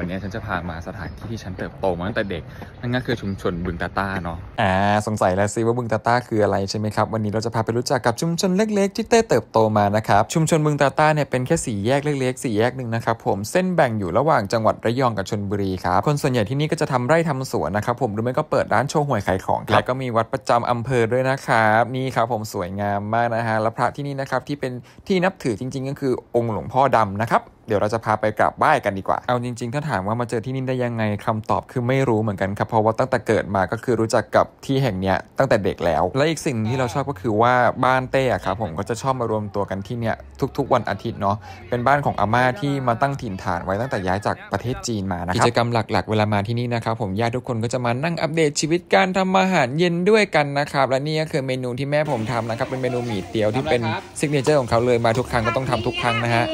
วันนี้ฉันจะพามาสถานที่ที่ฉันเติบโตมาตั้งแต่เด็กนั่นก็คือชุมชนบึงตาต้าเนาะอ่าสงสัยแล้วสิว่าบึงตาต้าคืออะไรใช่ไหมครับ วันนี้เราจะพาไปรู้จักกับชุมชนเล็กๆ ที่เต้เติบโตมานะครับชุมชนบึงตาต้าเนี่ยเป็นแค่สี่แยกเล็กๆสี่แยกหนึ่งนะครับผมเส้นแบ่งอยู่ระหว่างจังหวัดระยองกับชนบุรีครับคนส่วนใหญ่ที่นี่ก็จะทำไร่ทำสวนนะครับผมหรือไม่ก็เปิดร้านโชว์หวยขายของแล้วก็มีวัดประจำอำเภอด้วยนะครับนี่ครับผมสวยงามมากนะฮะและพระที่นี่นะครับที่เป็นที่นับถือจริงๆ ก็คือองค์หลวงพ่อดานะครับเดี๋ยวเราจะพาไปกราบไหว้กันดีกว่า เอาจริงๆ ถ้าถามว่ามาเจอที่นี่ได้ยังไงคำตอบคือไม่รู้เหมือนกันครับ เพราะว่าตั้งแต่เกิดมาก็คือรู้จักกับที่แห่งเนี้ยตั้งแต่เด็กแล้ว และอีกสิ่งที่เราชอบก็คือว่าบ้านเต้อะครับผมก็จะชอบมารวมตัวกันที่เนี่ยทุกๆ วันอาทิตย์เนาะเป็นบ้านของอาม่าที่มาตั้งถิ่นฐานไว้ตั้งแต่ย้ายจากประเทศจีนมานะครับกิจกรรมหลักๆเวลามาที่นี่นะครับผมญาติทุกคนก็จะมานั่งอัปเดตชีวิตการทำอาหารเย็นด้วยกันนะครับ และนี่ก็คือเมนูที่แม่ผมทำนะครับเป็นเมนูหมี่เตี๋ยวที่เป็นซิกเนเจอร์ของเขาเลยมาทุกครั้งก็ต้องทำทุกครั้งนะฮะ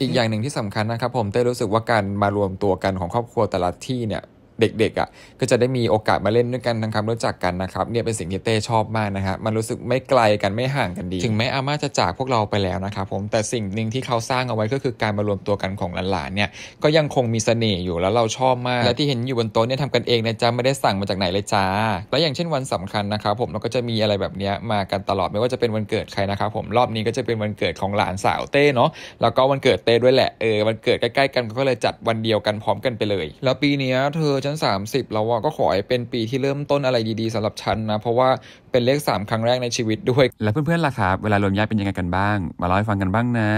อีกอย่างหนึ่งที่สำคัญนะครับ ผมเต้รู้สึกว่าการมารวมตัวกันของครอบครัวแต่ละที่เนี่ยเด็กๆอะ่ะก็จะได้มีโอกาสมาเล่นด้วยกันนะครับรู้จักกันนะครับเนี่ยเป็นสิ่งที่เต้ชอบมากนะฮะมันรู้สึกไม่ไกลกันไม่ห่างกันดีถึงแม้อาม่าจะจากพวกเราไปแล้วนะครับผมแต่สิ่งหนึ่งที่เขาสร้างเอาไว้ก็คือการมารวมตัวกันของหลานๆเนี่ยก็ยังคงมีเสน่ห์อยู่แล้วเราชอบมากและที่เห็นอยู่บนโต๊ะเนี่ยทำกันเองนะจ๊ะไม่ได้สั่งมาจากไหนเลยจ้า แล้วอย่างเช่นวันสำคัญนะครับผมเราก็จะมีอะไรแบบนี้มากันตลอดไม่ว่าจะเป็นวันเกิดใครนะครับผมรอบนี้ก็จะเป็นวันเกิดของหลานสาวเต้เนาะแล้วก็วันเกิดเต้ด้วยแหละเออวันเกิดใกล้ ๆ กันก็เลยจัดวันเดียวกันพร้อมกันไปเลย แล้วปีนี้เธอจะฉัน30แล้วก็ขอให้เป็นปีที่เริ่มต้นอะไรดี ๆสำหรับฉันนะ เพราะว่าเป็นเลข 3 ครั้งแรกในชีวิตด้วย แล้วเพื่อนๆล่ะครับเวลารวมญาติเป็นยังไงกันบ้าง มาเล่าให้ฟังกันบ้างนะ